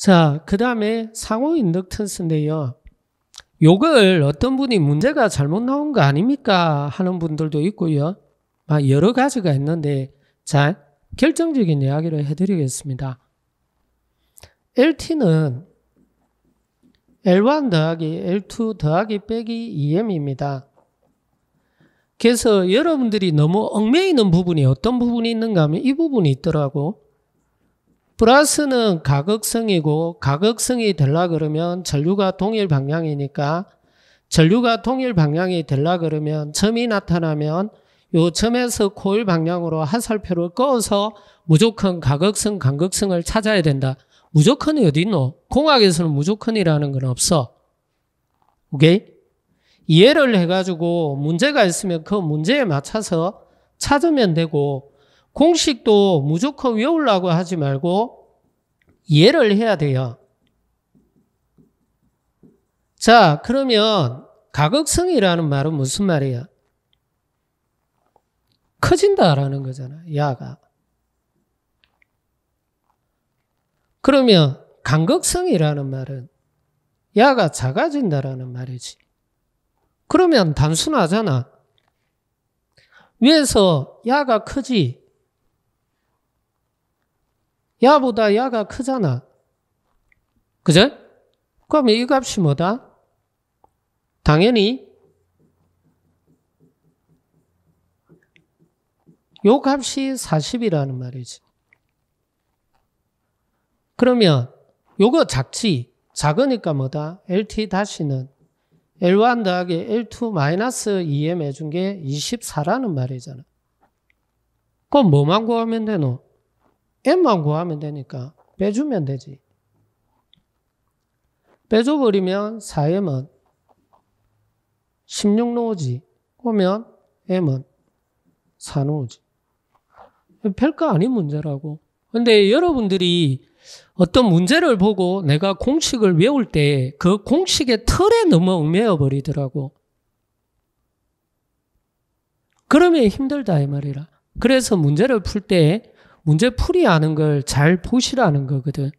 자, 그 다음에 상호 인덕턴스인데요. 요걸 어떤 분이 문제가 잘못 나온 거 아닙니까? 하는 분들도 있고요. 막 아, 여러 가지가 있는데, 자, 결정적인 이야기를 해드리겠습니다. LT는 L1 더하기 L2 더하기 빼기 2M입니다. E 그래서 여러분들이 너무 얽매이는 부분이 어떤 부분이 있는가 하면 이 부분이 있더라고. 플러스는 가극성이고 가극성이 되려 그러면 전류가 동일 방향이니까 전류가 동일 방향이 되려 그러면 점이 나타나면 요 점에서 코일 방향으로 하살표를 꺼서 무조건 가극성, 간극성을 찾아야 된다. 무조건이 어디 있노? 공학에서는 무조건이라는 건 없어. 오케이? 이해를 해가지고 문제가 있으면 그 문제에 맞춰서 찾으면 되고 공식도 무조건 외우려고 하지 말고 이해를 해야 돼요. 자, 그러면 가극성이라는 말은 무슨 말이야? 커진다라는 거잖아, 야가. 그러면 간극성이라는 말은 야가 작아진다라는 말이지. 그러면 단순하잖아. 위에서 야가 크지, 야보다 야가 크잖아. 그죠? 그럼 이 값이 뭐다? 당연히 요 값이 40이라는 말이지. 그러면 요거 작지. 작으니까 뭐다? LT 다시는 L1 더하기 L2 마이너스 2M 해준 게 24라는 말이잖아. 그럼 뭐만 구하면 되노? M만 구하면 되니까 빼주면 되지. 빼줘버리면 4M은 16 놓으지. 오면 M은 4놓지 별거 아닌 문제라고. 근데 여러분들이 어떤 문제를 보고 내가 공식을 외울 때 그 공식의 틀에 넘어 매어 버리더라고. 그러면 힘들다 이 말이라. 그래서 문제를 풀때 문제 풀이하는 걸 잘 보시라는 거거든.